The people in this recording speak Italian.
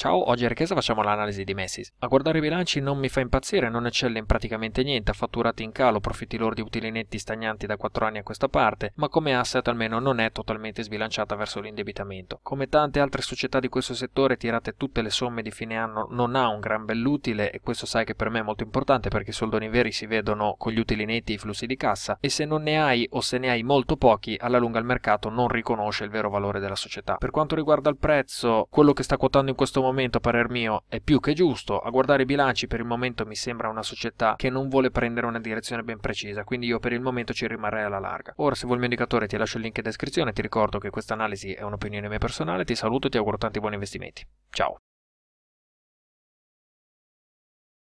Ciao, oggi a Rechesa facciamo l'analisi di Messi. A guardare i bilanci non mi fa impazzire, non eccelle in praticamente niente, ha fatturati in calo, profitti lordi utili netti stagnanti da 4 anni a questa parte, ma come asset almeno non è totalmente sbilanciata verso l'indebitamento. Come tante altre società di questo settore, tirate tutte le somme di fine anno non ha un gran bell'utile e questo sai che per me è molto importante perché i soldoni veri si vedono con gli utili netti e i flussi di cassa e se non ne hai o se ne hai molto pochi, alla lunga il mercato non riconosce il vero valore della società. Per quanto riguarda il prezzo, quello che sta quotando in questo momento momento, a parer mio, è più che giusto. A guardare i bilanci per il momento mi sembra una società che non vuole prendere una direzione ben precisa, quindi io per il momento ci rimarrei alla larga. Ora, se vuoi il mio indicatore, ti lascio il link in descrizione, ti ricordo che questa analisi è un'opinione mia personale, ti saluto e ti auguro tanti buoni investimenti. Ciao!